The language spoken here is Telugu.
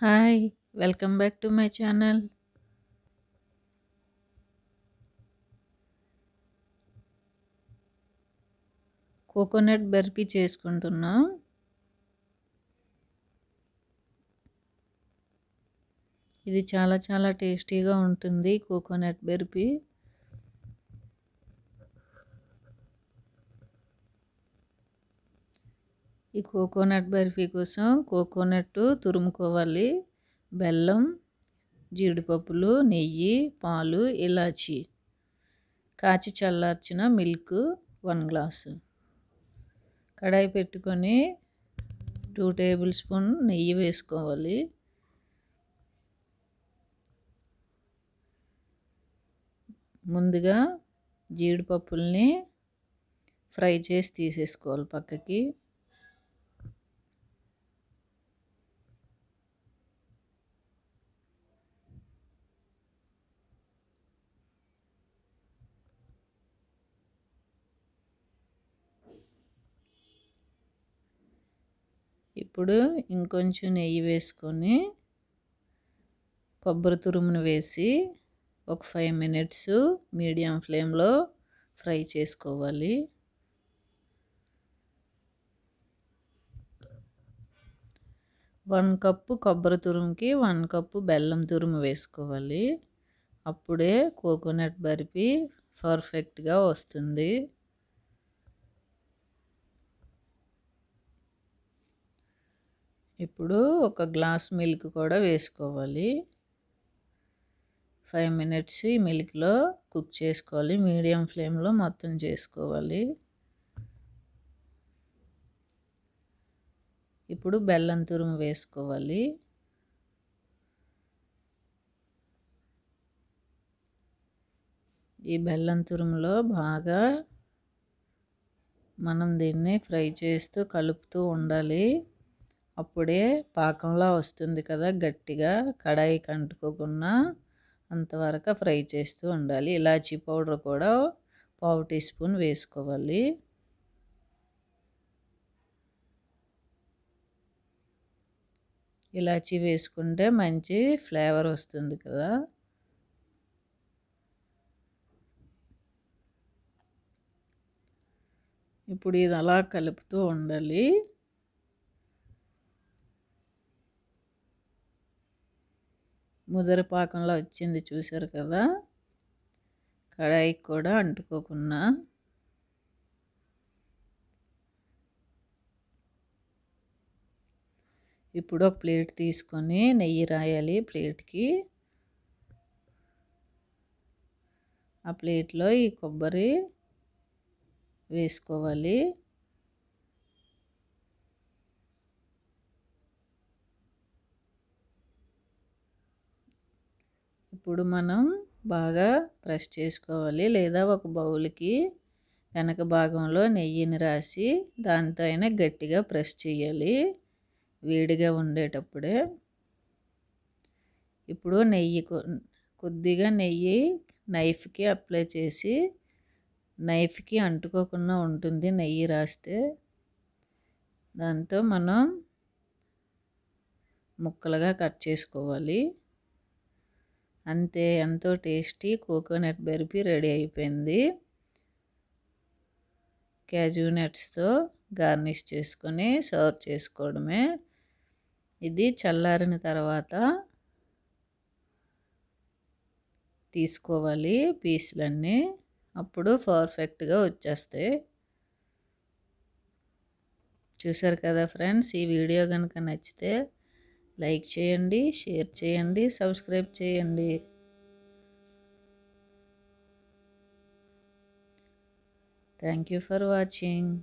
hi welcome back to my channel coconut barfi చేసుకుంటున్నాం ఇది చాలా చాలా టేస్టీగా ఉంటుంది కోకోనట్ బర్ఫీ ఈ కోకోనట్ బర్ఫీ కోసం కోకోనట్ తురుముకోవాలి బెల్లం జీడిపప్పులు నెయ్యి పాలు ఇలాచి కాచి చల్లార్చిన మిల్క్ వన్ గ్లాసు కడాయి పెట్టుకొని టూ టేబుల్ స్పూన్ నెయ్యి వేసుకోవాలి ముందుగా జీడిపప్పుల్ని ఫ్రై చేసి తీసేసుకోవాలి పక్కకి ఇప్పుడు ఇంకొంచెం నెయ్యి వేసుకొని కొబ్బరి తురుమును వేసి ఒక ఫైవ్ మినిట్స్ మీడియం ఫ్లేమ్లో ఫ్రై చేసుకోవాలి వన్ కప్పు కొబ్బరి తురుముకి వన్ కప్పు బెల్లం తురుము వేసుకోవాలి అప్పుడే కోకోనట్ బర్ఫీ పర్ఫెక్ట్గా వస్తుంది ఇప్పుడు ఒక గ్లాస్ మిల్క్ కూడా వేసుకోవాలి ఫైవ్ మినిట్స్ ఈ మిల్క్లో కుక్ చేసుకోవాలి మీడియం ఫ్లేమ్లో మొత్తం చేసుకోవాలి ఇప్పుడు బెల్లం తురుము వేసుకోవాలి ఈ బెల్లం తురుములో బాగా మనం దీన్ని ఫ్రై చేస్తూ కలుపుతూ ఉండాలి అప్పుడే పాకంలా వస్తుంది కదా గట్టిగా కడాయికి అంటుకోకుండా అంతవరకు ఫ్రై చేస్తూ ఉండాలి ఇలాచీ పౌడర్ కూడా పావు టీ స్పూన్ వేసుకోవాలి ఇలాచీ వేసుకుంటే మంచి ఫ్లేవర్ వస్తుంది కదా ఇప్పుడు ఇది అలా కలుపుతూ ఉండాలి ముదర పాకంలో వచ్చింది చూశారు కదా కడాయికి కూడా అంటుకోకుండా ఇప్పుడు ఒక ప్లేట్ తీసుకొని నెయ్యి రాయాలి ప్లేట్కి ఆ ప్లేట్లో ఈ కొబ్బరి వేసుకోవాలి ఇప్పుడు మనం బాగా ప్రెస్ చేసుకోవాలి లేదా ఒక బౌల్కి వెనక భాగంలో నెయ్యిని రాసి దాంతో అయినా గట్టిగా ప్రెస్ చేయాలి వేడిగా ఉండేటప్పుడే ఇప్పుడు నెయ్యి కొద్దిగా నెయ్యి నైఫ్కి అప్లై చేసి నైఫ్కి అంటుకోకుండా ఉంటుంది నెయ్యి రాస్తే దాంతో మనం ముక్కలుగా కట్ చేసుకోవాలి అంతే ఎంతో టేస్టీ కోకోనట్ బర్ఫీ రెడీ అయిపోయింది క్యాజూ నట్స్తో గార్నిష్ చేసుకొని సర్వ్ చేసుకోవడమే ఇది చల్లారిన తర్వాత తీసుకోవాలి పీసులన్నీ అప్పుడు పర్ఫెక్ట్గా వచ్చేస్తాయి చూసారు కదా ఫ్రెండ్స్ ఈ వీడియో కనుక నచ్చితే లైక్ చేయండి షేర్ చేయండి సబ్స్క్రైబ్ చేయండి థ్యాంక్ యూ ఫర్ వాచింగ్